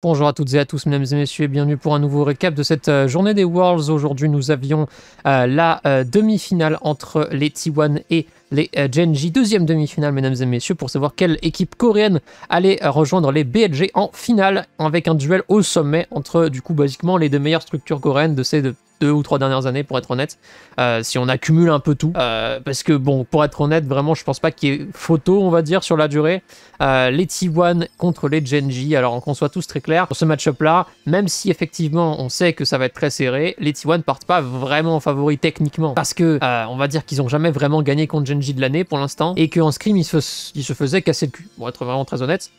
Bonjour à toutes et à tous, mesdames et messieurs, et bienvenue pour un nouveau récap de cette euh, journée des Worlds. Aujourd'hui, nous avions euh, la euh, demi-finale entre les T1 et les Genji. Deuxième demi-finale, mesdames et messieurs, pour savoir quelle équipe coréenne allait rejoindre les BLG en finale, avec un duel au sommet entre, du coup, basiquement les deux meilleures structures coréennes de ces deux deux ou trois dernières années, pour être honnête, euh, si on accumule un peu tout. Euh, parce que, bon, pour être honnête, vraiment, je pense pas qu'il y ait photo, on va dire, sur la durée. Euh, les T1 contre les Genji, alors qu'on soit tous très clairs, pour ce match-up-là, même si effectivement on sait que ça va être très serré, les T1 partent pas vraiment favoris techniquement. Parce que, on va dire qu'ils ont jamais vraiment gagné contre Genji de l'année pour l'instant, et qu'en scrim, ils se, ils se faisaient casser le cul, pour être vraiment très honnête.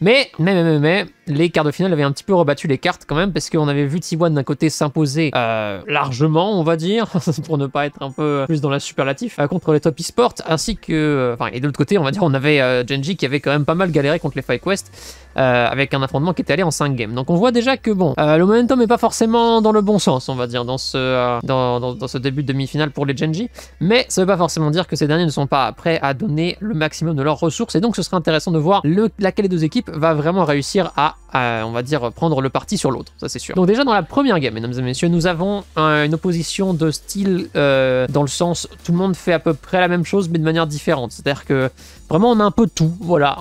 Mais, mais, mais, mais, mais les quarts de finale avaient un petit peu rebattu les cartes quand même, parce qu'on avait vu T1 d'un côté s'imposer euh, largement, on va dire, pour ne pas être un peu plus dans la superlatif, euh, contre les top e ainsi que. Euh, enfin, et de l'autre côté, on va dire, on avait Genji qui avait quand même pas mal galéré contre les Fight Quest, avec un affrontement qui était allé en 5 games. Donc on voit déjà que, bon, le momentum n'est pas forcément dans le bon sens, on va dire, dans ce, dans, ce début de demi-finale pour les Genji, mais ça ne veut pas forcément dire que ces derniers ne sont pas prêts à donner le maximum de leurs ressources, et donc ce sera intéressant de voir laquelle des deux équipes va vraiment réussir à on va dire, prendre le parti sur l'autre, ça c'est sûr. Donc déjà dans la première game, mesdames et messieurs, nous avons une opposition de style euh, dans le sens tout le monde fait à peu près la même chose mais de manière différente. C'est-à-dire que vraiment on a un peu tout, voilà.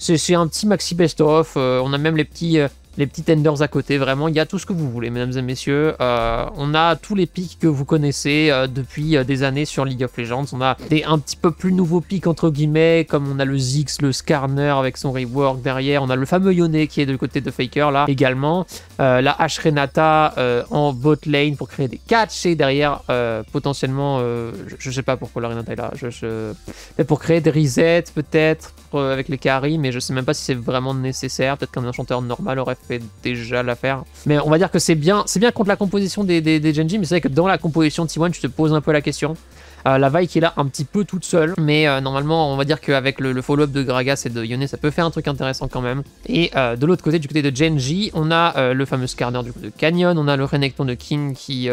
C'est un petit maxi best-of, euh, on a même les petits euh, les petits tenders à côté. Vraiment, il y a tout ce que vous voulez, mesdames et messieurs. Euh, on a tous les pics que vous connaissez euh, depuis euh, des années sur League of Legends. On a des un petit peu plus nouveaux pics, entre guillemets, comme on a le Ziggs, le Skarner avec son rework derrière. On a le fameux Yone qui est de côté de Faker, là, également. la H Renata en bot lane pour créer des catchs. Et derrière, potentiellement, je, sais pas pourquoi la Renata est là. Je, Pour créer des resets, peut-être, avec les carry, mais je sais même pas si c'est vraiment nécessaire. Peut-être qu'un enchanteur normal aurait fait déjà l'affaire. Mais on va dire que c'est bien, c'est bien contre la composition des, des, Genji, mais c'est vrai que dans la composition de T1, tu te poses un peu la question. Euh, la vaille qui est là un petit peu toute seule, mais euh, normalement, on va dire qu'avec le, le follow-up de Gragas et de Yone, ça peut faire un truc intéressant quand même. Et euh, de l'autre côté, du côté de Genji, on a le fameux Scarner du coup de Canyon, on a le Renekton de King qui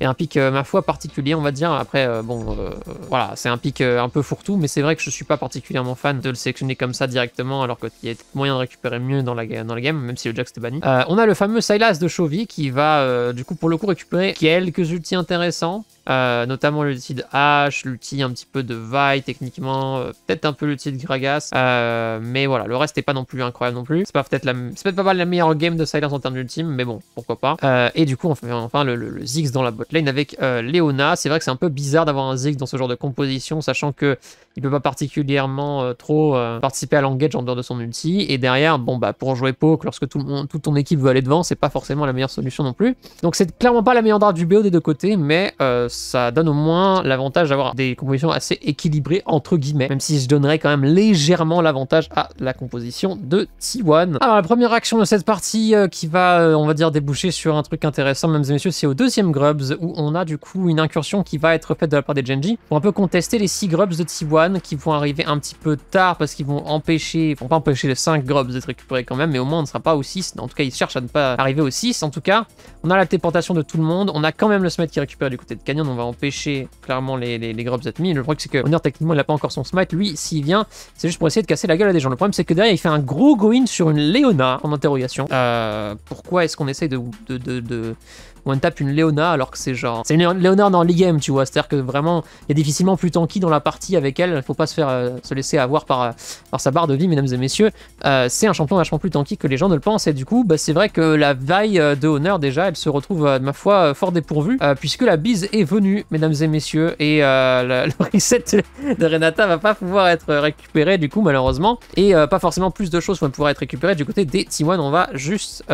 et un pic, euh, ma foi, particulier, on va dire. Après, euh, bon, euh, voilà, c'est un pic un peu fourre-tout, mais c'est vrai que je suis pas particulièrement fan de le sélectionner comme ça directement, alors qu'il y a moyen de récupérer mieux dans la, dans la game, même si le Jack c'était banni. on a le fameux Silas de Chovy qui va, du coup, pour le coup, récupérer quelques ultis intéressants. notamment l'ulti de H, l'ulti un petit peu de Vi, techniquement, peut-être un peu l'ulti de Gragas, mais voilà, le reste n'est pas non plus incroyable non plus. C'est peut-être pas, mal la meilleure game de Silas en termes d'ultime, mais bon, pourquoi pas. et du coup, on fait enfin le, le, dans la, lane avec euh, Léona. C'est vrai que c'est un peu bizarre d'avoir un Ziggs dans ce genre de composition, sachant que il peut pas particulièrement euh, trop euh, participer à l'engage en dehors de son ulti. Et derrière, bon bah pour jouer poke, lorsque tout le toute ton équipe veut aller devant, c'est pas forcément la meilleure solution non plus. Donc c'est clairement pas la meilleure draft du BO des deux côtés, mais ça donne au moins l'avantage d'avoir des compositions assez équilibrées entre guillemets, même si je donnerais quand même légèrement l'avantage à la composition de T1. Alors la première action de cette partie qui va, on va dire, déboucher sur un truc intéressant, mesdames et messieurs, c'est au deuxième Grubs où on a du coup une incursion qui va être faite de la part des Genji pour un peu contester les 6 grubs de T1 qui vont arriver un petit peu tard parce qu'ils vont empêcher, vont pas empêcher les 5 grubs d'être récupérés quand même, mais au moins on ne sera pas au 6. En tout cas, ils cherchent à ne pas arriver au 6. En tout cas, on a la téléportation de tout le monde. On a quand même le smite qui récupère du côté de Canyon. On va empêcher clairement les, les, les grubs d'être Le problème, c'est que Honor, techniquement, il n'a pas encore son smite. Lui, s'il vient, c'est juste pour essayer de casser la gueule à des gens. Le problème, c'est que derrière, il fait un gros go-in sur une Leona en interrogation. Euh, pourquoi est-ce qu'on essaye de on tape une Léona alors que c'est genre. C'est une Leona dans l'e-game, tu vois. C'est-à-dire que vraiment, il est difficilement plus tanky dans la partie avec elle. il Faut pas se faire euh, se laisser avoir par, euh, par, sa barre de vie, mesdames et messieurs. Euh, c'est un champion vachement plus tanky que les gens ne le pensent. Et du coup, bah, c'est vrai que la vaille de Honor, déjà, elle se retrouve, ma foi, fort dépourvue, puisque la bise est venue, mesdames et messieurs. Et le, reset de Renata va pas pouvoir être récupéré, du coup, malheureusement. Et pas forcément plus de choses vont pouvoir être récupérées du côté des T1. On va juste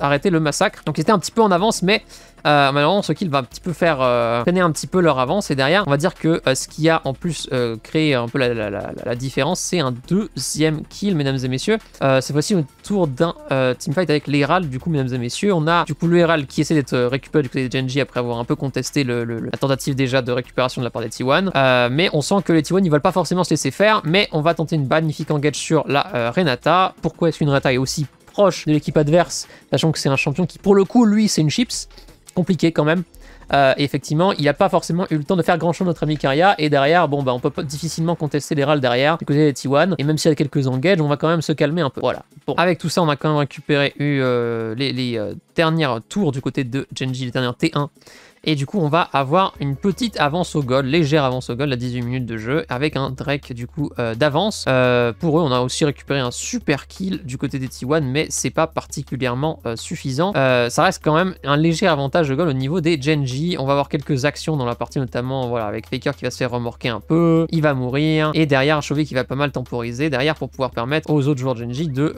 arrêter le massacre. Donc, ils étaient un petit peu en avance, mais euh, malheureusement, ce kill va un petit peu faire euh, traîner un petit peu leur avance. Et derrière, on va dire que euh, ce qui a en plus euh, créé un peu la, différence, c'est un deuxième kill, mesdames et messieurs. cette fois-ci, tour d'un teamfight avec l'Hérald du coup, mesdames et messieurs. On a du coup le qui essaie d'être récupéré du côté de Genji après avoir un peu contesté la tentative déjà de récupération de la part des T1. mais on sent que les T1 ils veulent pas forcément se laisser faire. Mais on va tenter une magnifique engage sur la Renata. Pourquoi est-ce qu'une Renata est aussi proche de l'équipe adverse, sachant que c'est un champion qui, pour le coup, lui, c'est une chips compliqué quand même. Euh, et effectivement, il a pas forcément eu le temps de faire grand chose notre ami Karia Et derrière, bon, bah, on peut difficilement contester les râles derrière du côté des T1. Et même s'il y a quelques engages, on va quand même se calmer un peu. Voilà. Bon, avec tout ça, on a quand même récupéré eu, euh, les, euh, dernières tours du côté de Genji, les dernières T1 et du coup, on va avoir une petite avance au goal, légère avance au goal à 18 minutes de jeu, avec un Drake du coup euh, d'avance. Euh, pour eux, on a aussi récupéré un super kill du côté des T1, mais c'est pas particulièrement euh, suffisant. ça reste quand même un léger avantage de goal au niveau des Genji. On va avoir quelques actions dans la partie, notamment voilà, avec Faker qui va se faire remorquer un peu, il va mourir, et derrière Chauvet qui va pas mal temporiser, derrière pour pouvoir permettre aux autres joueurs Genji de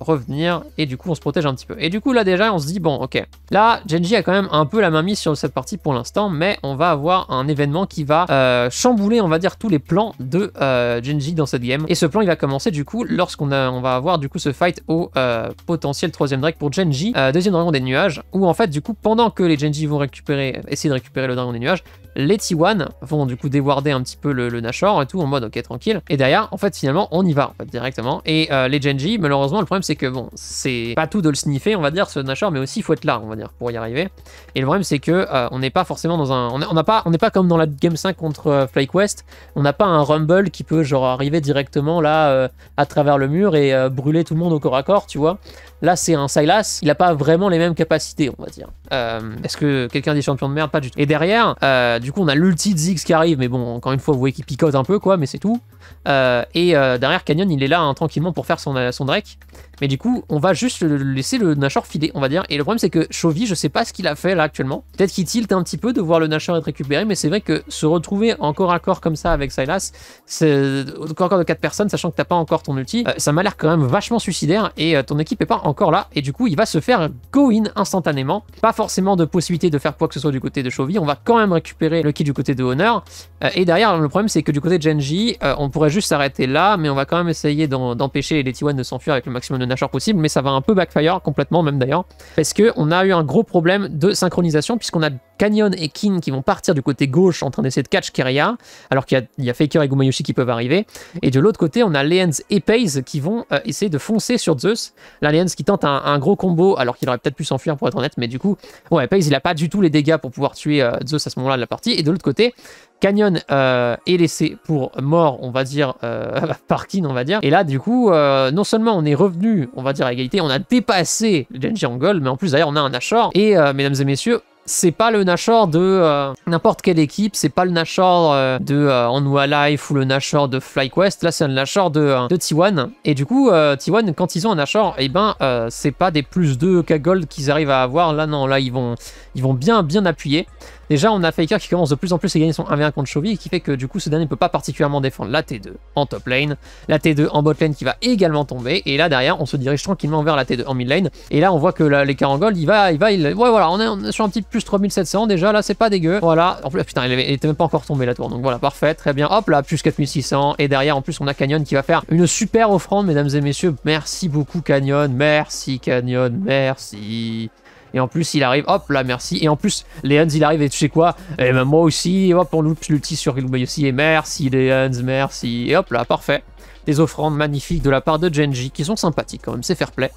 revenir, et du coup on se protège un petit peu. Et du coup là déjà on se dit bon ok, là Genji a quand même un peu la main mise sur cette partie pour l'instant, mais on va avoir un événement qui va euh, chambouler, on va dire, tous les plans de euh, Genji dans cette game. Et ce plan, il va commencer du coup lorsqu'on on va avoir du coup ce fight au euh, potentiel troisième Drake pour Genji, deuxième dragon des nuages, où en fait du coup pendant que les Genji vont récupérer, essayer de récupérer le dragon des nuages, les T1 vont du coup déwarder un petit peu le, nachor Nashor et tout en mode ok tranquille. Et derrière, en fait finalement on y va directement. Et les Genji, malheureusement le problème c'est que bon, c'est pas tout de le sniffer on va dire ce Nashor, mais aussi il faut être là on va dire pour y arriver. Et le problème c'est que on n'est pas forcément dans un. On on n'est pas comme dans la game 5 contre euh, FlyQuest. On n'a pas un rumble qui peut genre arriver directement là euh, à travers le mur et euh, brûler tout le monde au corps à corps, tu vois. Là, c'est un Silas, il n'a pas vraiment les mêmes capacités, on va dire. Euh, est-ce que quelqu'un dit champion de merde Pas du tout. Et derrière, euh, du coup, on a l'ulti de Ziggs qui arrive, mais bon, encore une fois, vous voyez qu'il picote un peu, quoi, mais c'est tout. Euh, et derrière, Canyon, il est là hein, tranquillement pour faire son, son Drake. Mais du coup, on va juste laisser le Nashor filer, on va dire. Et le problème, c'est que Chovy, je sais pas ce qu'il a fait là actuellement. Peut-être qu'il tilte un petit peu de voir le Nashor être récupéré, mais c'est vrai que se retrouver encore à corps comme ça avec Silas, c'est encore de 4 personnes, sachant que t'as pas encore ton ulti, ça m'a l'air quand même vachement suicidaire et ton équipe est pas encore là, et du coup, il va se faire go-in instantanément. Pas forcément de possibilité de faire quoi que ce soit du côté de Chovy, on va quand même récupérer le kit du côté de Honor. Euh, et derrière, le problème, c'est que du côté de Genji, euh, on pourrait juste s'arrêter là, mais on va quand même essayer d'empêcher les t de s'enfuir avec le maximum de nageurs possible, mais ça va un peu backfire, complètement même d'ailleurs, parce que on a eu un gros problème de synchronisation, puisqu'on a Canyon et Kin qui vont partir du côté gauche en train d'essayer de catch Keria, alors qu'il y, a Faker et Gumayoshi qui peuvent arriver. Et de l'autre côté, on a Lens et Pays qui vont euh, essayer de foncer sur Zeus. Là, qui tente un, gros combo, alors qu'il aurait peut-être pu s'enfuir pour être honnête, mais du coup, ouais, Pays il a pas du tout les dégâts pour pouvoir tuer euh, Zeus à ce moment-là de la partie. Et de l'autre côté, Canyon euh, est laissé pour mort, on va dire, par Kin, on va dire. Et là, du coup, non seulement on est revenu, on va dire, à égalité, on a dépassé Genji en mais en plus, d'ailleurs, on a un Ashore. Et, mesdames et messieurs, c'est pas le Nashor de euh, n'importe quelle équipe, c'est pas le Nashor euh, de euh, Life ou le Nashor de FlyQuest, là c'est un Nashor de, euh, T1. Et du coup, T1, quand ils ont un Nashor, et eh ben c'est pas des plus 2 K-Gold qu'ils arrivent à avoir, là non, là ils vont, ils vont bien, bien appuyer. Déjà, on a Faker qui commence de plus en plus à gagner son 1v1 contre Chovy qui fait que du coup, ce dernier ne peut pas particulièrement défendre la T2 en top lane, la T2 en bot lane qui va également tomber. Et là, derrière, on se dirige tranquillement vers la T2 en mid lane. Et là, on voit que l'écart en gold, il va, il va, il... Ouais, voilà, on est, sur un petit plus 3700 déjà. Là, c'est pas dégueu. Voilà. En plus, ah, putain, il était même pas encore tombé la tour. Donc voilà, parfait, très bien. Hop là, plus 4600. Et derrière, en plus, on a Canyon qui va faire une super offrande, mesdames et messieurs. Merci beaucoup, Canyon. Merci, Canyon. Merci. Et en plus, il arrive, hop là, merci. Et en plus, Leons, il arrive et tu sais quoi Et eh ben moi aussi, hop, on loupe l'ulti sur aussi. Et merci Leons, merci. Et hop là, parfait. Des offrandes magnifiques de la part de Genji qui sont sympathiques quand même, c'est fair play.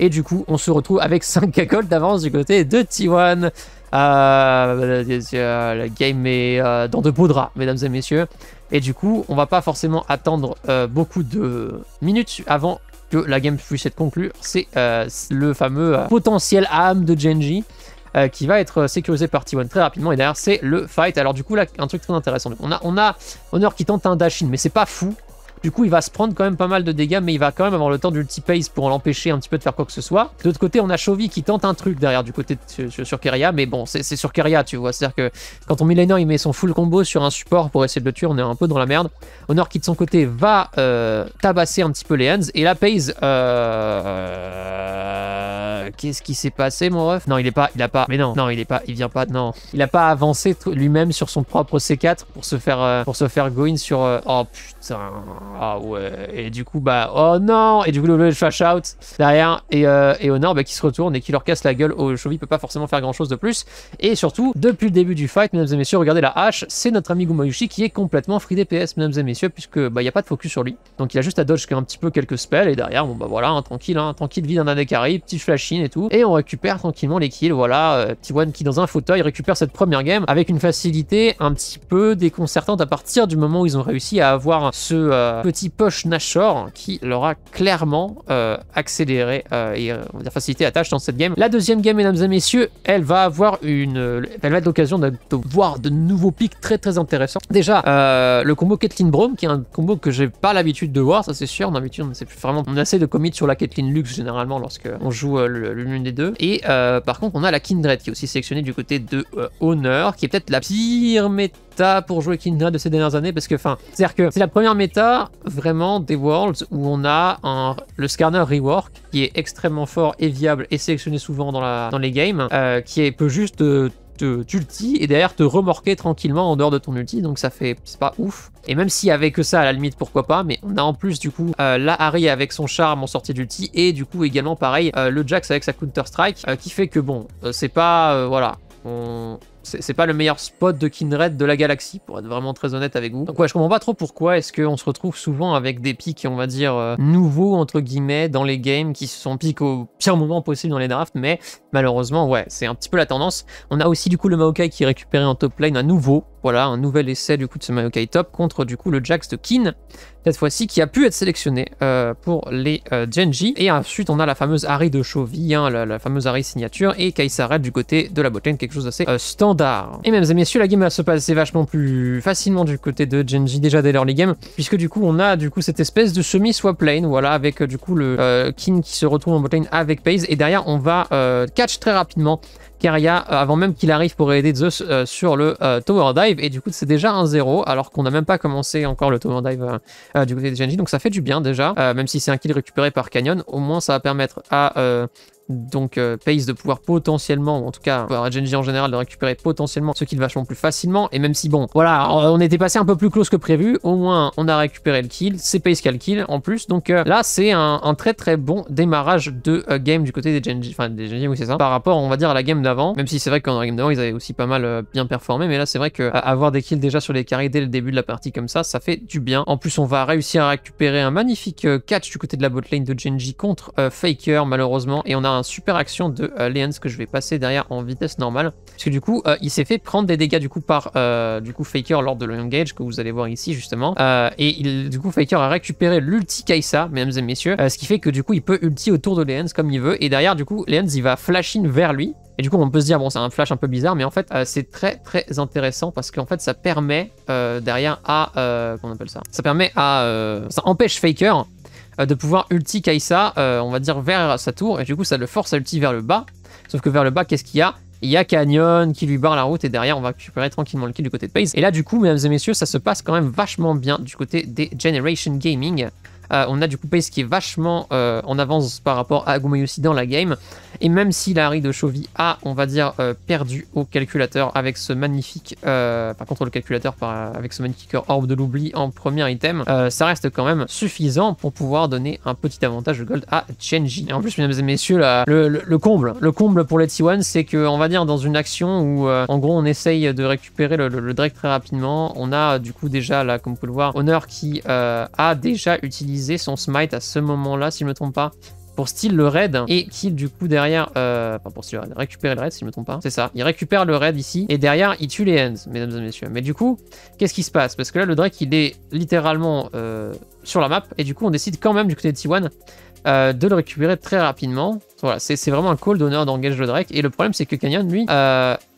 Et du coup, on se retrouve avec 5 cacoles d'avance du côté de T1. Euh, euh, la game est euh, dans de beaux draps, mesdames et messieurs. Et du coup, on va pas forcément attendre beaucoup de minutes avant que la game puisse être conclue, c'est euh, le fameux euh, potentiel âme de Genji. Euh, qui va être sécurisé par T1 très rapidement. Et derrière, c'est le fight. Alors du coup, là, un truc très intéressant. On a, on a Honor qui tente un dashin, mais c'est pas fou. Du coup, il va se prendre quand même pas mal de dégâts, mais il va quand même avoir le temps d'ulti-pace pour l'empêcher un petit peu de faire quoi que ce soit. De l'autre côté, on a Chovy qui tente un truc derrière du côté de, sur, Keria, mais bon, c'est sur Keria, tu vois. C'est-à-dire que quand met millénaire il met son full combo sur un support pour essayer de le tuer, on est un peu dans la merde. Honor qui de son côté va euh, tabasser un petit peu les hands, et la Pays. Euh, qu'est-ce qui s'est passé, mon ref Non, il est pas, il a pas, mais non, non, il est pas, il vient pas, non, il a pas avancé lui-même sur son propre C4 pour se faire, euh, pour se faire go sur. Oh putain. Ah ouais. Et du coup, bah, oh non Et du coup, le flash out derrière. Et, euh, et Honor bah, qui se retourne et qui leur casse la gueule au Chovy. peut pas forcément faire grand chose de plus. Et surtout, depuis le début du fight, mesdames et messieurs, regardez la hache. C'est notre ami Gumayushi qui est complètement free DPS, mesdames et messieurs, puisque bah, il y n'y a pas de focus sur lui. Donc il a juste à dodge un petit peu quelques spells. Et derrière, bon bah voilà, hein, tranquille, hein, tranquille, vide un année petit flash in et tout. Et on récupère tranquillement les kills. Voilà, euh, Petit one qui dans un fauteuil récupère cette première game avec une facilité un petit peu déconcertante à partir du moment où ils ont réussi à avoir ce. Euh, petit poche Nashor qui l'aura clairement euh, accéléré euh, et euh, facilité la tâche dans cette game. La deuxième game, mesdames et messieurs, elle va avoir une, elle va être l'occasion de, voir de nouveaux pics très très intéressants. Déjà, le combo Caitlyn Brome, qui est un combo que j'ai pas l'habitude de voir, ça c'est sûr. On a vraiment, on a assez de commit sur la Caitlyn Lux généralement lorsqu'on on joue l'une des deux. Et par contre, on a la Kindred qui est aussi sélectionnée du côté de Honor, qui est peut-être la pire méthode pour jouer Kindred de ces dernières années parce que, enfin, c'est-à-dire que c'est la première méta vraiment des Worlds où on a un, le Scanner Rework qui est extrêmement fort et viable et sélectionné souvent dans, la, dans les games, euh, qui est, peut juste euh, t'ulti et derrière te remorquer tranquillement en dehors de ton ulti, donc ça fait c'est pas ouf. Et même s'il y avait que ça à la limite, pourquoi pas, mais on a en plus du coup euh, la Harry avec son charme en sortie d'ulti et du coup également pareil euh, le Jax avec sa Counter Strike qui fait que bon, c'est pas voilà, on, c'est pas le meilleur spot de Kindred de la galaxie, pour être vraiment très honnête avec vous. Donc ouais, je comprends pas trop pourquoi est-ce qu'on se retrouve souvent avec des pics, on va dire, euh, nouveaux, entre guillemets, dans les games, qui se sont pics au pire moment possible dans les drafts, mais malheureusement, ouais, c'est un petit peu la tendance. On a aussi du coup le Maokai qui est récupéré en top lane à nouveau, voilà, un nouvel essai du coup de ce Maokai Top contre du coup le Jax de Kin, cette fois-ci qui a pu être sélectionné euh, pour les euh, Genji. Et ensuite, on a la fameuse Harry de Chovy, hein, la, fameuse Harry signature, et s'arrête du côté de la botlane, quelque chose d'assez euh, standard. Et mesdames et messieurs, la game va se passer vachement plus facilement du côté de Genji déjà dès l'early game, puisque du coup, on a du coup cette espèce de semi-swap lane, voilà, avec du coup le Kin qui se retrouve en botlane avec Pays. et derrière, on va catch très rapidement Caria euh, avant même qu'il arrive pour aider Zeus euh, sur le euh, Tower Dive. Et du coup, c'est déjà un 0 alors qu'on n'a même pas commencé encore le Tower Dive du côté de Genji. Donc ça fait du bien déjà, même si c'est un kill récupéré par Canyon. Au moins, ça va permettre à donc euh, Pace de pouvoir potentiellement, ou en tout cas euh, Genji en général, de récupérer potentiellement ce kill vachement plus facilement. Et même si bon, voilà, on était passé un peu plus close que prévu, au moins on a récupéré le kill, c'est Pace qui a le kill en plus. Donc euh, là c'est un, très très bon démarrage de game du côté des Genji, enfin des Genji oui c'est ça, par rapport on va dire à la game d'avant, même si c'est vrai qu'en la game d'avant ils avaient aussi pas mal bien performé, mais là c'est vrai que avoir des kills déjà sur les carrés dès le début de la partie comme ça, ça fait du bien. En plus on va réussir à récupérer un magnifique catch du côté de la botlane de Genji contre Faker malheureusement, et on a un super action de euh, Léans que je vais passer derrière en vitesse normale. Parce que du coup, euh, il s'est fait prendre des dégâts du coup par euh, du coup Faker lors de l'engage que vous allez voir ici justement. et il, du coup, Faker a récupéré l'ulti Kaisa, mesdames et messieurs. ce qui fait que du coup, il peut ulti autour de Léans comme il veut. Et derrière, du coup, Léans, il va flash in vers lui. Et du coup, on peut se dire, bon, c'est un flash un peu bizarre, mais en fait, c'est très très intéressant parce qu'en fait, ça permet derrière à. comment on appelle ça Ça permet à. ça empêche Faker euh, de pouvoir ulti Kaisa, euh, on va dire, vers sa tour. Et du coup, ça le force à ulti vers le bas. Sauf que vers le bas, qu'est-ce qu'il y a il y a Canyon qui lui barre la route et derrière on va récupérer tranquillement le kill du côté de Pace. Et là du coup, mesdames et messieurs, ça se passe quand même vachement bien du côté des Generation Gaming. Euh, on a du coup Pace qui est vachement euh, en avance par rapport à aussi dans la game. Et même si Larry de Chovy a, on va dire, euh, perdu au calculateur avec ce magnifique, par contre le calculateur par, avec ce magnifique orbe de l'oubli en premier item, ça reste quand même suffisant pour pouvoir donner un petit avantage de gold à Chenji. Et en plus, mesdames et messieurs, le, comble, le comble pour les T1, c'est que, on va dire, dans une action où, en gros, on essaye de récupérer le, le, Drake très rapidement, on a du coup déjà, là, comme vous pouvez le voir, Honor qui a déjà utilisé son smite à ce moment-là, si je ne me trompe pas pour style le raid et qu'il du coup derrière euh, pour récupérer le raid si je me trompe pas c'est ça il récupère le raid ici et derrière il tue les hands mesdames et messieurs mais du coup qu'est-ce qui se passe parce que là le Drake il est littéralement euh, sur la map et du coup on décide quand même du côté de T1 euh, de le récupérer très rapidement. Voilà, c'est vraiment un call d'honneur d'engage le Drake. Et le problème, c'est que Canyon, lui,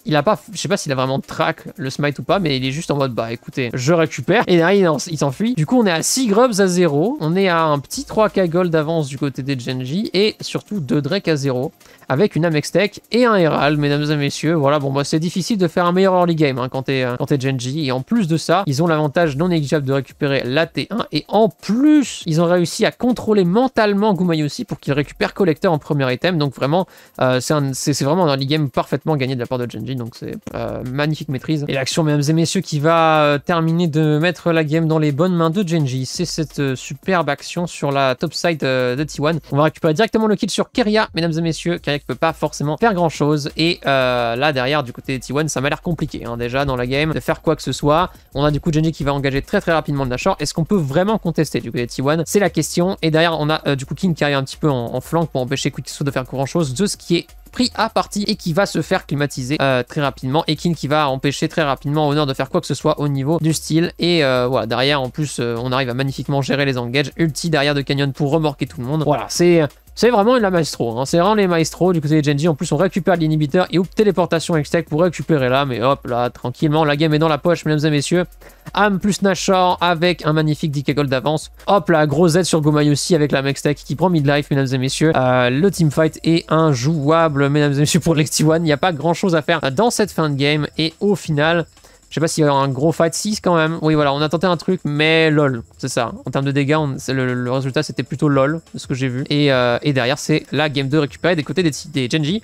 il a pas, je sais pas s'il a vraiment track le smite ou pas, mais il est juste en mode bah écoutez, je récupère et derrière il s'enfuit. Du coup, on est à 6 grubs à 0, on est à un petit 3k gold d'avance du côté des Genji et surtout 2 Drake à 0 avec une Amextech et un Herald, mesdames et messieurs. Voilà, bon, moi bah, c'est difficile de faire un meilleur early game hein, euh, quand t'es Genji. Et en plus de ça, ils ont l'avantage non négligeable de récupérer la T1. Et en plus, ils ont réussi à contrôler mentalement aussi pour qu'il récupère Collector en premier item. Donc vraiment, euh, c'est vraiment un early game parfaitement gagné de la part de Genji donc c'est euh, magnifique maîtrise. Et l'action, mesdames et messieurs, qui va euh, terminer de mettre la game dans les bonnes mains de Genji. C'est cette euh, superbe action sur la top side de T1. On va récupérer directement le kill sur Keria, mesdames et messieurs. Keria qui peut pas forcément faire grand chose. Et là, derrière, du côté de T1, ça m'a l'air compliqué hein, déjà dans la game de faire quoi que ce soit. On a du coup Genji qui va engager très très rapidement le Nashor. Est-ce qu'on peut vraiment contester du côté de T1 C'est la question. Et derrière, on a du coup King qui arrive un petit peu en, flanc pour empêcher so de faire grand chose. de ce qui est pris à partie et qui va se faire climatiser euh, très rapidement. Et qui va empêcher très rapidement Honor de faire quoi que ce soit au niveau du style. Et euh, voilà, derrière en plus, euh, on arrive à magnifiquement gérer les engages. Ulti derrière de Canyon pour remorquer tout le monde. Voilà, c'est c'est vraiment la maestro, hein. c'est vraiment les maestros du côté de Genji. En plus, on récupère l'inhibiteur et hop, téléportation Extech pour récupérer là, mais hop, là, tranquillement, la game est dans la poche, mesdames et messieurs. Am plus Nashor avec un magnifique Gold d'avance. Hop là, gros Z sur Gomai aussi avec la Mextech qui prend midlife, mesdames et messieurs. Euh, le teamfight est injouable, mesdames et messieurs, pour lexti 1 Il n'y a pas grand chose à faire dans cette fin de game. Et au final, je sais pas s'il y aura un gros fight 6 quand même. Oui, voilà, on a tenté un truc, mais lol, c'est ça. En termes de dégâts, le, résultat, c'était plutôt lol, de ce que j'ai vu. Et, euh, derrière, c'est la game 2 récupérée des côtés des, des Genji.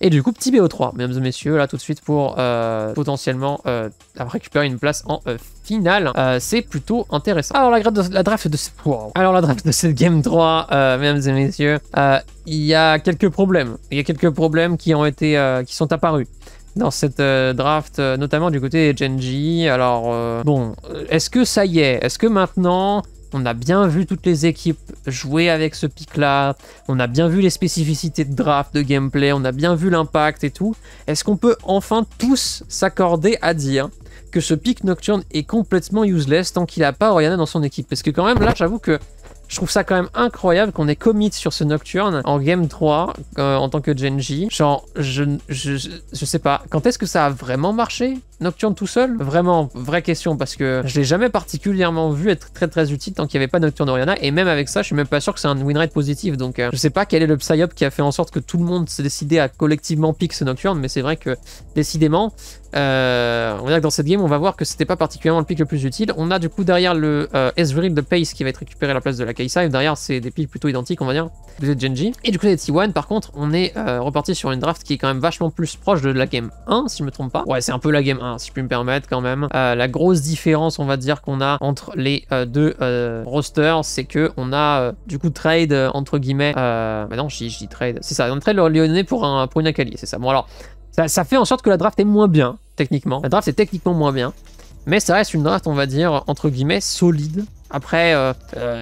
Et du coup, petit BO3, mesdames et messieurs, là tout de suite pour euh, potentiellement euh, récupérer une place en euh, finale. c'est plutôt intéressant. Alors la, la draft de Alors la draft de cette game 3, mesdames et messieurs, il y a quelques problèmes. Il y a quelques problèmes qui ont été, qui sont apparus dans cette draft, notamment du côté des Genji. Alors, bon, est-ce que ça y est Est-ce que maintenant, on a bien vu toutes les équipes jouer avec ce pic-là. On a bien vu les spécificités de draft, de gameplay. On a bien vu l'impact et tout. Est-ce qu'on peut enfin tous s'accorder à dire que ce pic nocturne est complètement useless tant qu'il n'a pas Oriana dans son équipe Parce que quand même, là, j'avoue que je trouve ça quand même incroyable qu'on ait commit sur ce Nocturne en Game 3 euh, en tant que Genji. Genre, je, je, je sais pas, quand est-ce que ça a vraiment marché Nocturne tout seul Vraiment, vraie question, parce que je l'ai jamais particulièrement vu être très très utile tant qu'il n'y avait pas Nocturne Oriana, et même avec ça, je suis même pas sûr que c'est un win positif, donc je euh, je sais pas quel est le psyop qui a fait en sorte que tout le monde s'est décidé à collectivement pick ce Nocturne, mais c'est vrai que décidément, euh, on va dire que dans cette game, on va voir que c'était pas particulièrement le pick le plus utile. On a du coup derrière le s euh, Ezreal de Pace qui va être récupéré la place de la Kaisa. derrière, c'est des piques plutôt identiques, on va dire, du de Genji. Et du coup les T1, par contre, on est reparti sur une draft qui est quand même vachement plus proche de la game 1, si je me trompe pas. Ouais, c'est un peu la game 1 Hein, si je puis me permettre quand même. Euh, la grosse différence, on va dire, qu'on a entre les euh, deux euh, rosters, c'est que on a du coup trade entre guillemets. Bah non, je dis trade. C'est ça, on trade le Lyonnais pour un une Akali, c'est ça. Bon alors, ça, fait en sorte que la draft est moins bien techniquement. La draft est techniquement moins bien. Mais ça reste une draft, on va dire, entre guillemets, solide. Après,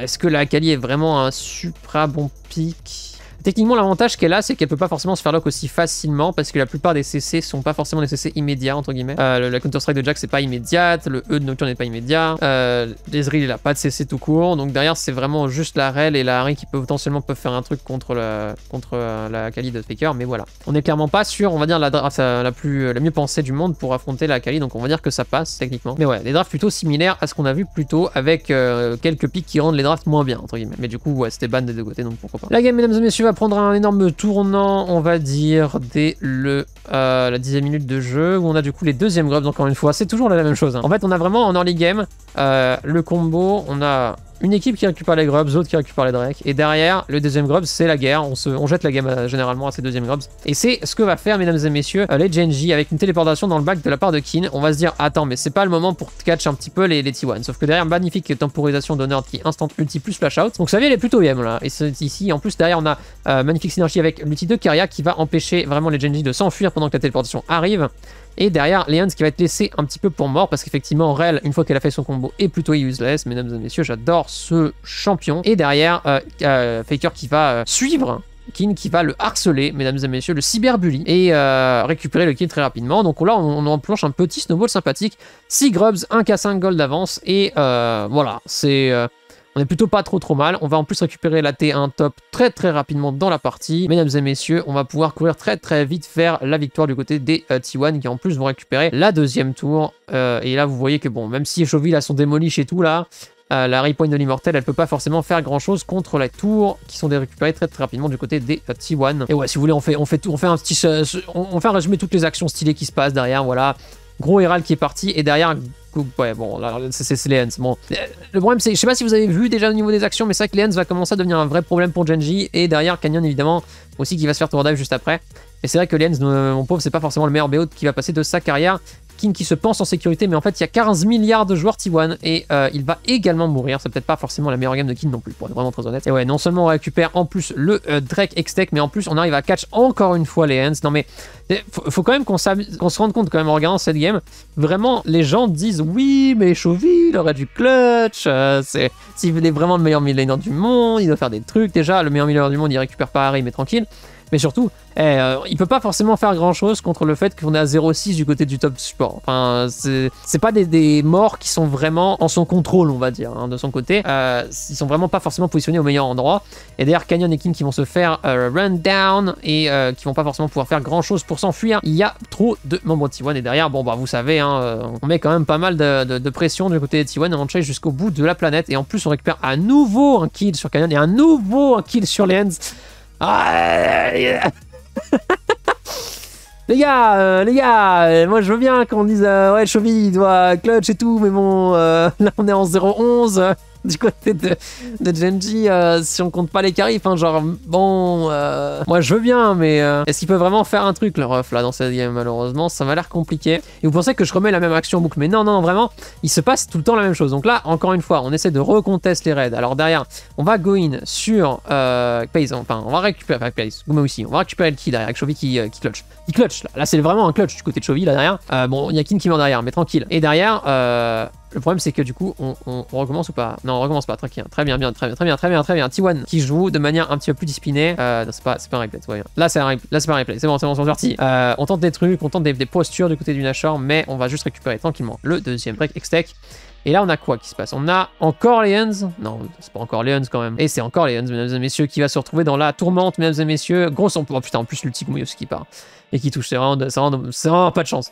est-ce que la est vraiment un supra bon pick Techniquement, l'avantage qu'elle a, c'est qu'elle peut pas forcément se faire lock aussi facilement parce que la plupart des CC sont pas forcément des CC immédiats, entre guillemets. Euh, la Counter-Strike de Jack, c'est pas immédiate. Le E de Nocturne n'est pas immédiat. Euh, Ezreal, il a pas de CC tout court. Donc derrière, c'est vraiment juste la Rel et la Harry qui potentiellement peuvent faire un truc contre la, contre euh, la Kali de Faker. Mais voilà. On n'est clairement pas sur, on va dire, la draft euh, la, plus, la mieux pensée du monde pour affronter la Kali. Donc on va dire que ça passe techniquement. Mais ouais, les drafts plutôt similaires à ce qu'on a vu plus tôt avec quelques pics qui rendent les drafts moins bien, entre guillemets. Mais du coup, ouais, c'était ban des deux côtés, donc pourquoi pas. La game, mesdames et messieurs, prendre un énorme tournant, on va dire, dès le, euh, la dixième minute de jeu, où on a du coup les deuxièmes grubs, encore une fois. C'est toujours la même chose. Hein. En fait, on a vraiment en early game euh, le combo, on a une équipe qui récupère les grubs, l'autre qui récupère les drakes. Et derrière, le deuxième grub, c'est la guerre. On, se, jette la game euh, généralement à ces deuxièmes grubs. Et c'est ce que va faire, mesdames et messieurs, euh, les Genji avec une téléportation dans le bac de la part de Kin. On va se dire, attends, mais c'est pas le moment pour catch un petit peu les, les T1. Sauf que derrière, magnifique temporisation d'honneur qui instant ulti plus flash out. Donc ça vient, elle est plutôt game là. Et c'est ici, en plus, derrière, on a euh, magnifique synergie avec l'ulti de Karia qui va empêcher vraiment les Genji de s'enfuir pendant que la téléportation arrive. Et derrière, Leon, qui va être laissé un petit peu pour mort, parce qu'effectivement, Rel, une fois qu'elle a fait son combo, est plutôt useless. Mesdames et messieurs, j'adore ce champion. Et derrière, euh, euh, Faker qui va euh, suivre King, qui va le harceler, mesdames et messieurs, le cyberbully, et récupérer le kill très rapidement. Donc là, on, en planche un petit snowball sympathique. 6 grubs, 1k5 gold d'avance, et voilà, c'est... On est plutôt pas trop trop mal. On va en plus récupérer la T1 top très très rapidement dans la partie. Mesdames et messieurs, on va pouvoir courir très très vite faire la victoire du côté des euh, T1 qui en plus vont récupérer la deuxième tour. Euh, et là, vous voyez que bon, même si les a sont démolish et tout là, euh, la Raypoint de l'immortel, elle peut pas forcément faire grand chose contre la tour qui sont récupérées très très rapidement du côté des T1. Et ouais, si vous voulez, on fait, on fait, tout, on fait un petit, on, fait un résumé toutes les actions stylées qui se passent derrière. Voilà, gros Herald qui est parti et derrière ouais, bon, là, c'est les Bon. Euh, le problème, c'est, je sais pas si vous avez vu déjà au niveau des actions, mais c'est vrai que les va commencer à devenir un vrai problème pour Genji. Et derrière, Canyon, évidemment, aussi qui va se faire tour d'âme juste après. Et c'est vrai que Lens, euh, mon pauvre, c'est pas forcément le meilleur BO qui va passer de sa carrière. King qui se pense en sécurité, mais en fait, il y a 15 milliards de joueurs T1 et euh, il va également mourir. C'est peut-être pas forcément la meilleure game de King non plus, pour être vraiment très honnête. Et ouais, non seulement on récupère en plus le euh, Drake tech mais en plus, on arrive à catch encore une fois les hands. Non, mais eh, faut, quand même qu'on se rende compte, quand même, en regardant cette game, vraiment, les gens disent oui, mais Chauvy, il aurait du clutch, euh, c'est s'il est vraiment le meilleur midlaner du monde, il doit faire des trucs. Déjà, le meilleur midlaner du monde, il récupère pas Harry, mais tranquille. Mais surtout, eh, euh, il euh, peut pas forcément faire grand chose contre le fait qu'on est à 0-6 du côté du top support. Enfin, c'est pas des, morts qui sont vraiment en son contrôle, on va dire, hein, de son côté. Euh, ils sont vraiment pas forcément positionnés au meilleur endroit. Et d'ailleurs, Canyon et King qui vont se faire euh, run down et euh, qui vont pas forcément pouvoir faire grand chose pour s'enfuir. Il y a trop de membres de T1 et derrière, bon bah vous savez, hein, on met quand même pas mal de, pression du côté de T1 et on chase jusqu'au bout de la planète. Et en plus, on récupère à nouveau un kill sur Canyon et à nouveau un kill sur Lens. les gars, euh, les gars, euh, moi je veux bien qu'on dise euh, ouais, Chovy, doit clutch et tout, mais bon, là on est en 0-11. du côté de, de Genji euh, si on compte pas les carifs. Hein, genre, bon, euh, moi je veux bien, mais euh, est-ce qu'il peut vraiment faire un truc, le ref, là, dans cette game Malheureusement, ça m'a l'air compliqué. Et vous pensez que je remets la même action en boucle, mais non, non, vraiment, il se passe tout le temps la même chose. Donc là, encore une fois, on essaie de recontester les raids. Alors derrière, on va go in sur euh, enfin, on va récupérer, enfin, Pays, Gouma aussi, on va récupérer le kill derrière, avec Chovy qui, qui clutch. Il clutch, là, là c'est vraiment un clutch du côté de Chovy, là, derrière. bon, il y a Kin qui meurt derrière, mais tranquille. Et derrière, euh, le problème, c'est que du coup, on, recommence ou pas Non, on recommence pas, tranquille. Hein. Très bien, bien, très bien, très bien, très bien, très bien. t qui joue de manière un petit peu plus disciplinée. Euh, non, c'est pas, c'est pas un replay, tu vois bien. Là, c'est un replay, c'est pas un C'est bon, c'est bon, c'est parti. Euh, on tente des trucs, on tente des, postures du côté du Nashor, mais on va juste récupérer tranquillement le deuxième break extec. Et là, on a quoi qui se passe On a encore les Non, c'est pas encore les quand même. Et c'est encore les mesdames et messieurs, qui va se retrouver dans la tourmente, mesdames et messieurs. Grosse, on... oh, putain, en plus, l'ulti qui part. Et qui touche, c'est vraiment, vraiment, vraiment pas de chance.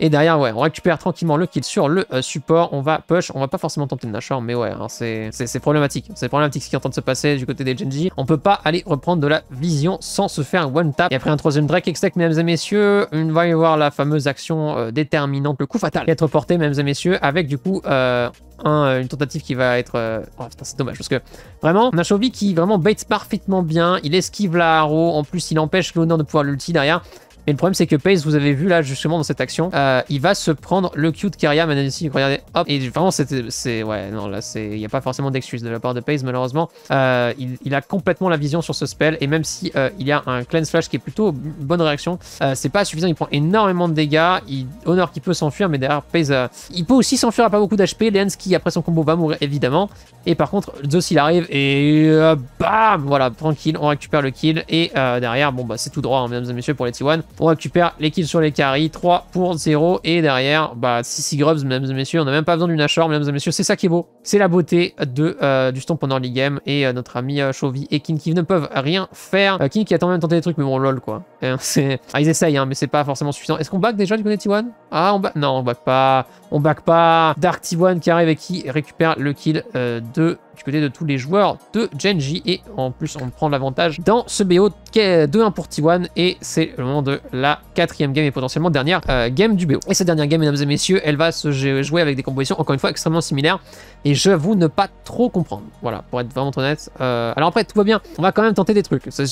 Et derrière, ouais, on récupère tranquillement le kill sur le euh, support. On va push. On va pas forcément tenter de Nashor, hein, mais ouais, hein, c'est problématique. C'est problématique ce qui est en train de se passer du côté des Genji. On peut pas aller reprendre de la vision sans se faire un one tap. Et après un troisième Drake Extec, mesdames et messieurs, on va y avoir la fameuse action euh, déterminante, le coup fatal, qui être porté, mesdames et messieurs, avec du coup euh, une tentative qui va être. Oh putain, c'est dommage parce que vraiment, Nashovi qui vraiment bait parfaitement bien. Il esquive la haro. En plus, il empêche l'honneur de pouvoir l'ulti derrière. Et le problème, c'est que Pace, vous avez vu là, justement, dans cette action, euh, il va se prendre le Q de maintenant, ici, regardez, hop, et vraiment, c'est, ouais, non, là, c'est, il n'y a pas forcément d'excuse de la part de Pace, malheureusement. Euh, il, a complètement la vision sur ce spell, et même si euh, il y a un cleanse flash qui est plutôt bonne réaction, c'est pas suffisant, il prend énormément de dégâts, il qui qu'il peut s'enfuir, mais derrière, Pace, il peut aussi s'enfuir à pas beaucoup d'HP, Lens qui, après son combo, va mourir, évidemment, et par contre, Zeus, il arrive, et bam, voilà, tranquille, on récupère le kill, et derrière, bon, bah, c'est tout droit, hein, mesdames et messieurs, pour les T1. On récupère les kills sur les carries, 3 pour 0. Et derrière, bah, 6 grubs, mesdames et messieurs. On n'a même pas besoin d'une Ashore, mesdames et messieurs. C'est ça qui est beau. C'est la beauté de, euh, du Stomp pendant early game. Et euh, notre ami euh, Chovy et King qui ne peuvent rien faire. King qui a quand même tenté des trucs, mais bon, lol quoi. ah, ils essayent, hein, mais c'est pas forcément suffisant. Est-ce qu'on back déjà du côté T1 Ah, on back. Non, on back pas. On back pas. Dark T1 qui arrive et qui récupère le kill de du côté de tous les joueurs de Genji. Et en plus, on prend l'avantage dans ce BO 2-1 pour T1. Et c'est le moment de la quatrième game et potentiellement dernière euh, game du BO. Et cette dernière game, mesdames et messieurs, elle va se jouer avec des compositions, encore une fois, extrêmement similaires. Et j'avoue ne pas trop comprendre. Voilà, pour être vraiment honnête. Euh, alors après, tout va bien. On va quand même tenter des trucs. Je,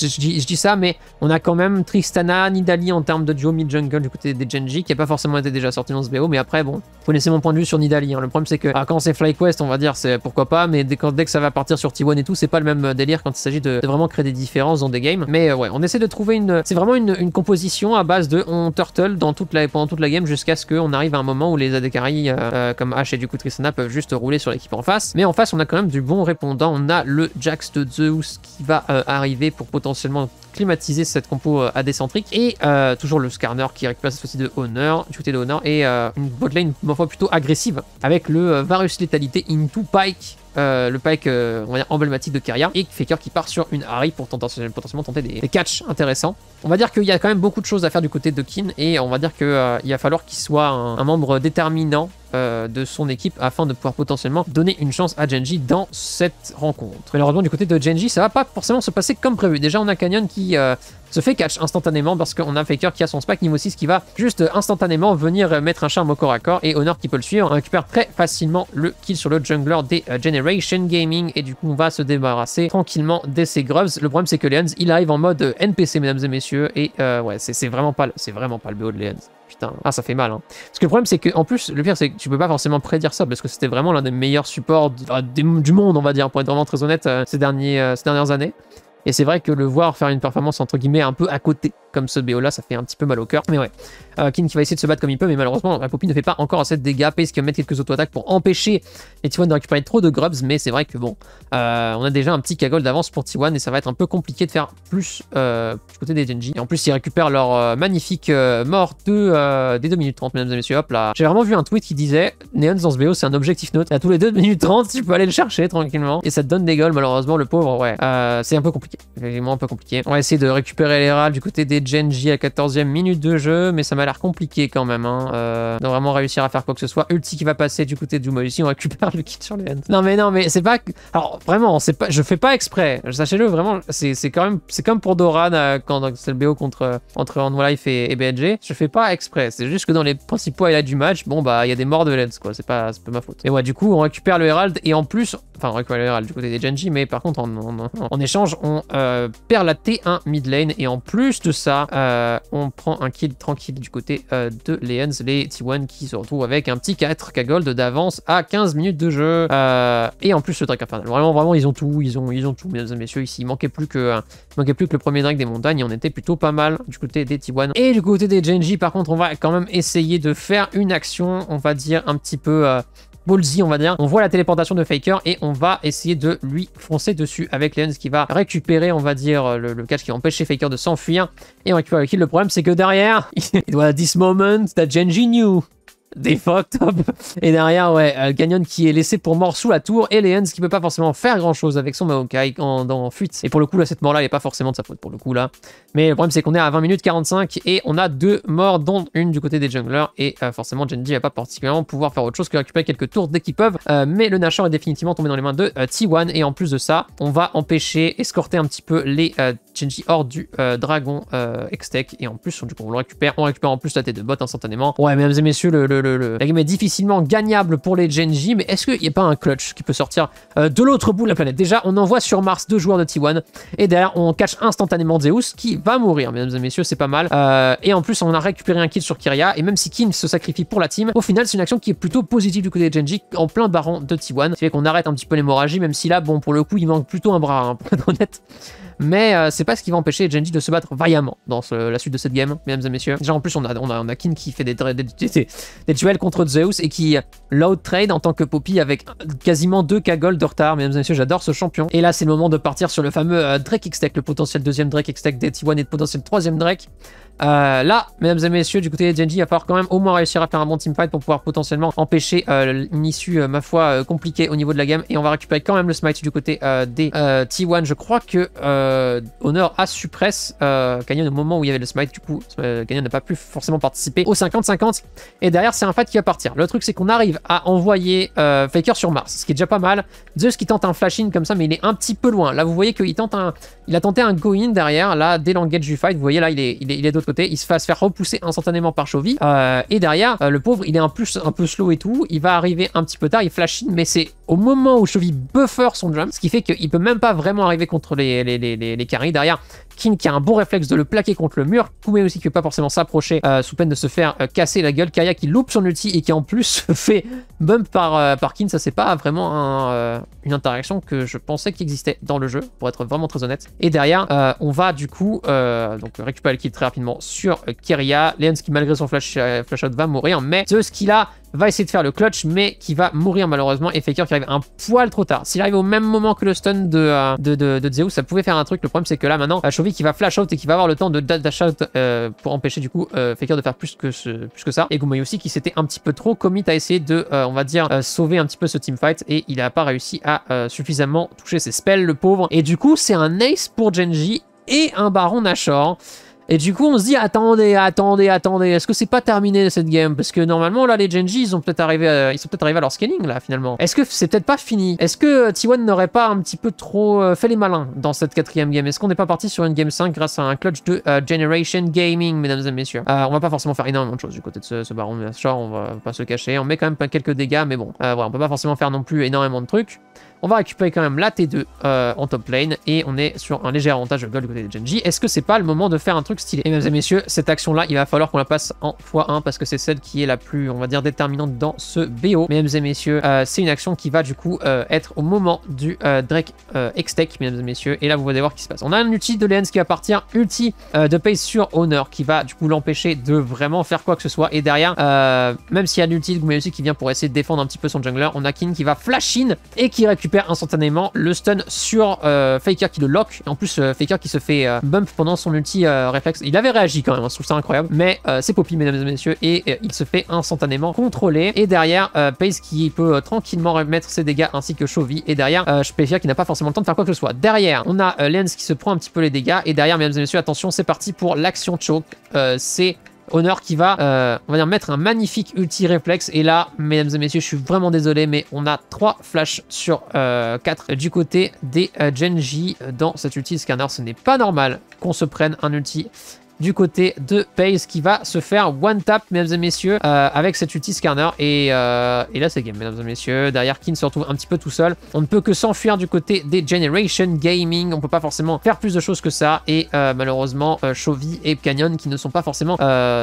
dis ça, mais on a quand même Tristana, Nidali en termes de duo mid-jungle du côté des Genji, qui n'a pas forcément été déjà sorti dans ce BO. Mais après, bon, vous connaissez mon point de vue sur Nidali hein. Le problème, c'est que ah, quand c'est Fly Quest, on va dire, c'est pourquoi pas. Mais dès, quand dès que ça va partir sur T1 et tout, c'est pas le même euh, délire quand il s'agit de, vraiment créer des différences dans des games. Mais euh, ouais, on essaie de trouver une. C'est vraiment une, composition à base de on turtle dans toute la, pendant toute la game jusqu'à ce qu'on arrive à un moment où les ADC euh, comme H et du coup Tristana peuvent juste rouler sur l'équipe en face. Mais en face, on a quand même du bon répondant. On a le Jax de Zeus qui va arriver pour potentiellement climatiser cette compo adécentrique et toujours le Skarner qui récupère cette fois-ci de Honor, du côté de Honor et une botlane ma foi plutôt agressive avec le Varus Létalité into Pike euh, le pike euh, on va emblématique de Keria et Faker qui part sur une Harry pour potentiellement tenter des, des catchs intéressants. On va dire qu'il y a quand même beaucoup de choses à faire du côté de Kin et on va dire qu'il euh, va falloir qu'il soit un membre déterminant euh, de son équipe afin de pouvoir potentiellement donner une chance à Genji dans cette rencontre. Malheureusement, du côté de Genji, ça va pas forcément se passer comme prévu. Déjà, on a Canyon qui euh, se fait catch instantanément parce qu'on a Faker qui a son SPAC niveau 6 qui va juste instantanément venir mettre un charme au corps à corps et Honor qui peut le suivre. On récupère très facilement le kill sur le jungler des euh, Generation Gaming et du coup on va se débarrasser tranquillement de ses groves. Le problème c'est que Leons il arrive en mode NPC mesdames et messieurs et ouais c'est vraiment pas c'est vraiment pas le BO de Leons ah ça fait mal. Hein. Parce que le problème c'est que, en plus, le pire c'est que tu peux pas forcément prédire ça parce que c'était vraiment l'un des meilleurs supports du monde, on va dire, pour être vraiment très honnête, euh, ces, derniers, euh, ces dernières années. Et c'est vrai que le voir faire une performance entre guillemets un peu à côté, comme ce BO là, ça fait un petit peu mal au cœur. Mais ouais, euh, King qui va essayer de se battre comme il peut, mais malheureusement, la Poppy ne fait pas encore assez de dégâts. Pace qui va mettre quelques auto-attaques pour empêcher les T1 de récupérer trop de grubs, mais c'est vrai que bon, euh, on a déjà un petit cagole d'avance pour T1 et ça va être un peu compliqué de faire plus du euh, côté des Genji. Et en plus, ils récupèrent leur euh, magnifique mort de, des 2 minutes 30, mesdames et messieurs. Hop là, j'ai vraiment vu un tweet qui disait néon dans ce BO, c'est un objectif note. À tous les 2 minutes 30, tu peux aller le chercher tranquillement. Et ça te donne des gueules, malheureusement, le pauvre, ouais. c'est un peu compliqué. Vraiment un peu compliqué. On va essayer de récupérer les râles du côté des Genji à 14e minute de jeu, mais ça m'a l'air compliqué quand même. Hein. Euh, vraiment réussir à faire quoi que ce soit. Ulti qui va passer du côté du ici, on récupère le kit sur le Non mais non, mais c'est pas... Alors vraiment, c'est pas... je fais pas exprès. Sachez-le, vraiment, c'est quand même... C'est comme pour Doran euh, quand c'est le BO contre euh, entre One Life et, et, BNG. Je fais pas exprès. C'est juste que dans les principaux highlights du match, bon bah il y a des morts de Lens quoi. C'est pas, pas ma faute. Et ouais, du coup, on récupère le Herald et en plus... Enfin, on récupère le Herald du côté des Genji, mais par contre, en, échange, on perd la T1 mid lane et en plus de ça, euh, on prend un kill tranquille du côté euh, de Leons, les T1 qui se retrouvent avec un petit 4K gold d'avance à 15 minutes de jeu. Euh, et en plus, le Drake Infernal. Vraiment, vraiment, ils ont tout, ils ont, ils ont tout, mesdames et messieurs. Ici, il manquait plus que, manquait plus que le premier Drake des montagnes. Et on était plutôt pas mal du côté des T1. Et du côté des Genji, par contre, on va quand même essayer de faire une action, on va dire, un petit peu ballsy, on va dire. On voit la téléportation de Faker et on va essayer de lui foncer dessus avec Lens qui va récupérer, on va dire, euh, le, cache catch qui empêcher Faker de s'enfuir et on récupère le kill. Le problème, c'est que derrière, il doit à this moment that Genji New des fuck top. Et derrière, ouais, euh, Gagnon qui est laissé pour mort sous la tour et Lehens qui peut pas forcément faire grand chose avec son Maokai en, fuite. Et pour le coup, là, cette mort-là, elle est pas forcément de sa faute pour le coup, là. Mais le problème, c'est qu'on est à 20 minutes 45 et on a deux morts, dont une du côté des junglers. Et euh, forcément, Genji va pas particulièrement pouvoir faire autre chose que récupérer quelques tours dès qu'ils peuvent. Euh, mais le Nashor est définitivement tombé dans les mains de T1. Et en plus de ça, on va empêcher, escorter un petit peu les Genji hors du dragon X-Tech, Et en plus, du coup, on le récupère, on récupère en plus la tête de bot instantanément. Ouais, mesdames et messieurs, le game est difficilement gagnable pour les Genji, mais est-ce qu'il n'y a pas un clutch qui peut sortir euh, de l'autre bout de la planète Déjà, on envoie sur Mars deux joueurs de T1, et derrière, on cache instantanément Zeus, qui va mourir, mesdames et messieurs, c'est pas mal. Euh, et en plus, on a récupéré un kill sur Kyria, et même si Kim se sacrifie pour la team, au final, c'est une action qui est plutôt positive du côté des Genji, en plein baron de T1. C'est fait qu'on arrête un petit peu l'hémorragie, même si là, bon, pour le coup, il manque plutôt un bras, hein, pour être mais euh, c'est pas ce qui va empêcher Genji de se battre vaillamment dans la suite de cette game, mesdames et messieurs. Déjà en plus on a, on a, qui fait des, des, duels contre Zeus et qui load trade en tant que Poppy avec quasiment deux Kagol de retard, mesdames et messieurs, j'adore ce champion. Et là c'est le moment de partir sur le fameux euh, Drake X-Tech, le potentiel deuxième Drake X-Tech des T1 et le potentiel troisième Drake. Euh, là, mesdames et messieurs, du côté des Genji, il va falloir quand même au moins réussir à faire un bon teamfight pour pouvoir potentiellement empêcher euh, une issue, euh, ma foi, compliquée au niveau de la game Et on va récupérer quand même le smite du côté des T1. Je crois que Honor a suppress Canyon au moment où il y avait le smite. Du coup, Canyon n'a pas pu forcément participer au 50-50. Et derrière, c'est un fight qui va partir. Le truc, c'est qu'on arrive à envoyer Faker sur Mars, ce qui est déjà pas mal. Zeus qui tente un flash-in comme ça, mais il est un petit peu loin. Là, vous voyez qu'il tente un... Il a tenté un go-in derrière. Là, dès l'engage du fight, vous voyez là, il est, il est, il est il se fasse faire repousser instantanément par Chovy. Euh, et derrière, euh, le pauvre, il est un, plus, un peu slow et tout. Il va arriver un petit peu tard, il flash in, mais c'est au moment où Chovy buffer son jump, ce qui fait qu'il peut même pas vraiment arriver contre les, les, les carrés derrière. Kin qui a un bon réflexe de le plaquer contre le mur. Kume aussi qui ne peut pas forcément s'approcher euh, sous peine de se faire euh, casser la gueule. Kaya qui loupe son ulti et qui en plus se fait bump par, euh, Kin. par Ça, c'est pas vraiment une interaction que je pensais qu'il existait dans le jeu, pour être vraiment très honnête. Et derrière, on va du coup donc récupérer le kill très rapidement sur Keria. Lens qui, malgré son flash, flash out, va mourir. Mais ce qu'il a va essayer de faire le clutch, mais qui va mourir malheureusement. Et Faker qui arrive un poil trop tard. S'il arrive au même moment que le stun de, euh, de, de, ça pouvait faire un truc. Le problème, c'est que là, maintenant, Chovy euh, qui va flash out et qui va avoir le temps de dash out euh, pour empêcher du coup Faker de faire plus que, ce, plus que ça. Et Gumayusi aussi qui s'était un petit peu trop commit à essayer de, on va dire, sauver un petit peu ce teamfight. Et il n'a pas réussi à suffisamment toucher ses spells, le pauvre. Et du coup, c'est un ace pour Genji et un baron Nashor. Et du coup, on se dit, attendez, attendez, attendez, est-ce que c'est pas terminé cette game Parce que normalement, là, les Genji, ils, ont peut-être arrivé euh, ils sont peut-être arrivés à leur scaling, là, finalement. Est-ce que c'est peut-être pas fini Est-ce que euh, T1 n'aurait pas un petit peu trop euh, fait les malins dans cette quatrième game Est-ce qu'on n'est pas parti sur une game 5 grâce à un clutch de Generation Gaming, mesdames et messieurs On va pas forcément faire énormément de choses du côté de ce, baron, bien sûr on va pas se cacher. On met quand même quelques dégâts, mais bon, voilà, on peut pas forcément faire non plus énormément de trucs. On va récupérer quand même la T2 euh, en top lane et on est sur un léger avantage de gold du côté de Genji. Est-ce que c'est pas le moment de faire un truc stylé Et mesdames et messieurs, cette action-là, il va falloir qu'on la passe en x1 parce que c'est celle qui est la plus, on va dire, déterminante dans ce BO. Mesdames et messieurs, euh, c'est une action qui va du coup euh, être au moment du Drake X-Tech, mesdames et messieurs. Et là, vous allez voir ce qui se passe. On a un ulti de Lens qui va partir, ulti de Pace sur Honor qui va du coup l'empêcher de vraiment faire quoi que ce soit. Et derrière, même s'il y a un ulti de aussi qui vient pour essayer de défendre un petit peu son jungler, on a King qui va flash in et qui récupère Super instantanément le stun sur euh, Faker qui le lock. Et en plus, euh, Faker qui se fait euh, bump pendant son multi réflexe. Il avait réagi quand même, hein, je trouve ça incroyable. Mais c'est Poppy, mesdames et messieurs, et il se fait instantanément contrôler. Et derrière, Pace qui peut tranquillement remettre ses dégâts ainsi que Chovy. Et derrière, dire qui n'a pas forcément le temps de faire quoi que ce soit. Derrière, on a Lens qui se prend un petit peu les dégâts. Et derrière, mesdames et messieurs, attention, c'est parti pour l'action choke. c'est Honor qui va, euh, on va dire, mettre un magnifique ulti réflexe. Et là, mesdames et messieurs, je suis vraiment désolé, mais on a 3 flashs sur 4 euh, du côté des euh, Genji dans cet ulti scanner. Ce n'est pas normal qu'on se prenne un ulti du côté de Pace qui va se faire one tap, mesdames et messieurs, euh, avec cet ulti scanner. Et, euh, et là, c'est game, mesdames et messieurs. Derrière, Kin se retrouve un petit peu tout seul. On ne peut que s'enfuir du côté des Generation Gaming. On ne peut pas forcément faire plus de choses que ça. Et euh, malheureusement, Chovy et Canyon qui ne sont pas forcément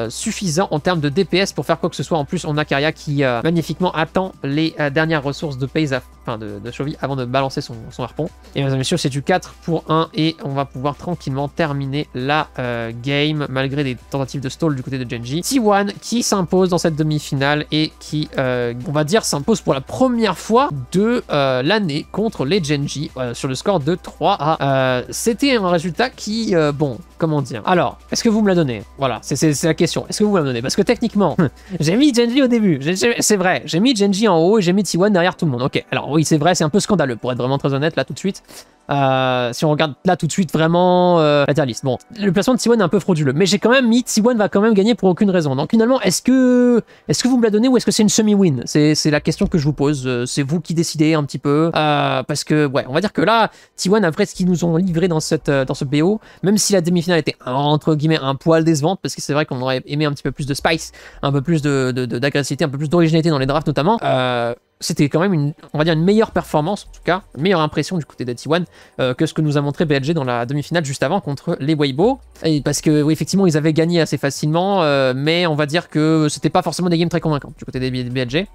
suffisants en termes de DPS pour faire quoi que ce soit. En plus, on a Karia qui magnifiquement attend les dernières ressources de Pace à enfin de, de, avant de balancer son, harpon. Et mesdames et messieurs, c'est du 4 pour 1 et on va pouvoir tranquillement terminer la euh, game malgré des tentatives de stall du côté de Genji. T1 qui s'impose dans cette demi-finale et qui, euh, on va dire, s'impose pour la première fois de euh, l'année contre les Genji sur le score de 3 à... C'était un résultat qui, bon, comment dire Alors, est-ce que vous me la donnez Voilà, c'est la question. Est-ce que vous me la donnez Parce que techniquement, hum. j'ai mis Genji au début. C'est vrai, j'ai mis Genji en haut et j'ai mis T1 derrière tout le monde. Ok, alors oui, c'est vrai, c'est un peu scandaleux pour être vraiment très honnête là tout de suite. Euh, si on regarde là tout de suite vraiment euh, la dernière Bon, le placement de T1 est un peu frauduleux, mais j'ai quand même mis T1 va quand même gagner pour aucune raison. Donc finalement, est-ce que est-ce que vous me la donnez ou est-ce que c'est une semi-win C'est la question que je vous pose. Euh, c'est vous qui décidez un petit peu euh, parce que ouais, on va dire que là, t Siwan après ce qu'ils nous ont livré dans cette euh, dans ce BO, même si la demi-finale était entre guillemets un poil décevante parce que c'est vrai qu'on aurait aimé un petit peu plus de spice, un peu plus de d'agressivité, un peu plus d'originalité dans les drafts notamment. Euh, c'était quand même une, on va dire une meilleure performance, en tout cas, meilleure impression du côté de T1 euh, que ce que nous a montré BLG dans la demi-finale juste avant contre les Weibo. parce que oui, effectivement, ils avaient gagné assez facilement, euh, mais on va dire que c'était pas forcément des games très convaincants du côté des BLG.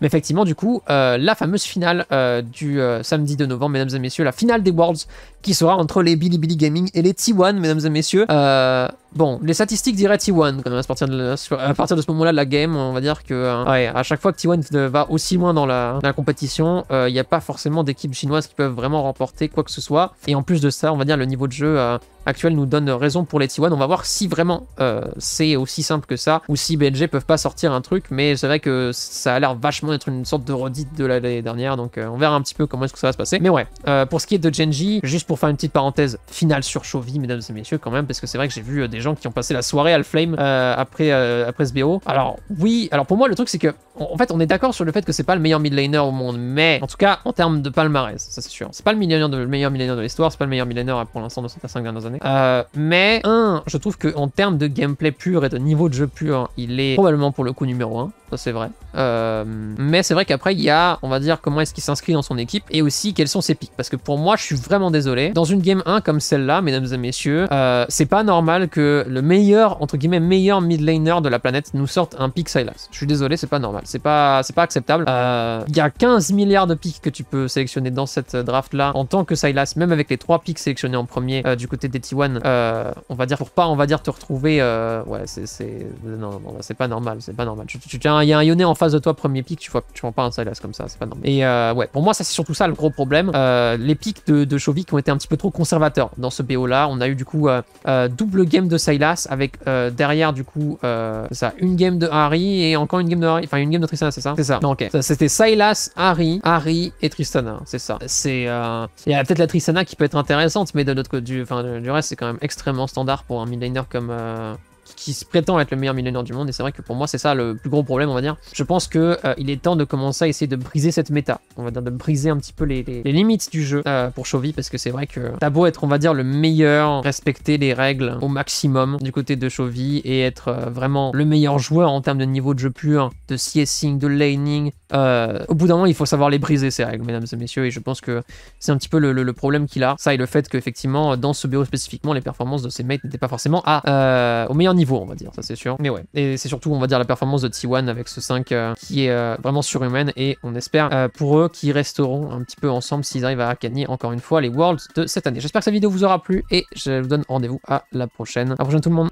Mais effectivement, du coup, euh, la fameuse finale du samedi de novembre, mesdames et messieurs, la finale des Worlds qui sera entre les Bilibili Gaming et les T1, mesdames et messieurs. Euh, bon, les statistiques diraient T1 à partir de, ce moment-là de la game. On va dire que euh, à chaque fois que T1 va aussi loin dans la, compétition, il euh, n'y a pas forcément d'équipes chinoises qui peuvent vraiment remporter quoi que ce soit. Et en plus de ça, on va dire le niveau de jeu actuelle nous donne raison pour les T1. On va voir si vraiment euh, c'est aussi simple que ça, ou si BLG peuvent pas sortir un truc, mais c'est vrai que ça a l'air vachement être une sorte de redite de l'année dernière, donc euh, on verra un petit peu comment est-ce que ça va se passer. Mais ouais, euh, pour ce qui est de Genji, juste pour faire une petite parenthèse finale sur Chovy, mesdames et messieurs, quand même, parce que c'est vrai que j'ai vu des gens qui ont passé la soirée à le flame après, après ce BO. Alors oui, alors pour moi le truc c'est que, en fait on est d'accord sur le fait que c'est pas le meilleur mid laner au monde, mais en tout cas en termes de palmarès, ça c'est sûr. C'est pas le, le meilleur mid de l'histoire, c'est pas le meilleur mid pour l'instant de 5 dernières années. Euh, mais un, je trouve qu'en termes de gameplay pur et de niveau de jeu pur, il est probablement pour le coup numéro 1. Ça c'est vrai. Euh, mais c'est vrai qu'après il y a, on va dire, comment est-ce qu'il s'inscrit dans son équipe et aussi quels sont ses pics. Parce que pour moi, je suis vraiment désolé. Dans une game 1 comme celle-là, mesdames et messieurs, euh, c'est pas normal que le meilleur, entre guillemets, meilleur mid laner de la planète nous sorte un pick Silas. Je suis désolé, c'est pas normal. C'est pas, c'est pas acceptable. Il y a 15 milliards de picks que tu peux sélectionner dans cette draft-là en tant que Silas, même avec les 3 picks sélectionnés en premier du côté des one euh, on va dire, pour pas, on va dire, te retrouver. Euh, ouais, c'est. Non, non, non c'est pas normal, c'est pas normal. Tu, il y a un Yoné en face de toi, premier pic, tu vois, tu prends pas un Silas comme ça, c'est pas normal. Et euh, ouais, pour moi, ça, c'est surtout ça le gros problème. les pics de, de qui ont été un petit peu trop conservateurs dans ce BO là. On a eu du coup double game de Silas avec derrière, du coup, ça, une game de Harry et encore une game de Harry, enfin une game de Tristana, c'est ça C'est ça. Non, ok. C'était Silas, Harry, Harry et Tristana, c'est ça. C'est. Il y a peut-être la Tristana qui peut être intéressante, mais de notre côté, du, enfin, du c'est quand même extrêmement standard pour un midlaner comme. Euh, qui se prétend être le meilleur midlaner du monde, et c'est vrai que pour moi, c'est ça le plus gros problème, on va dire. Je pense que euh, il est temps de commencer à essayer de briser cette méta, on va dire de briser un petit peu les, limites du jeu euh, pour Chovy, parce que c'est vrai que t'as beau être, on va dire, le meilleur, respecter les règles au maximum du côté de Chovy, et être vraiment le meilleur joueur en termes de niveau de jeu pur, de CSing, de laning, euh, au bout d'un moment, il faut savoir les briser, ces règles, mesdames et messieurs, et je pense que c'est un petit peu le, problème qu'il a. Ça et le fait qu'effectivement, dans ce bureau spécifiquement, les performances de ses mates n'étaient pas forcément à, euh, au meilleur niveau, on va dire, ça c'est sûr. Mais ouais, et c'est surtout, on va dire, la performance de T1 avec ce 5 euh, qui est vraiment surhumaine, et on espère pour eux qu'ils resteront un petit peu ensemble s'ils arrivent à gagner encore une fois les Worlds de cette année. J'espère que cette vidéo vous aura plu, et je vous donne rendez-vous à la prochaine. À la prochaine tout le monde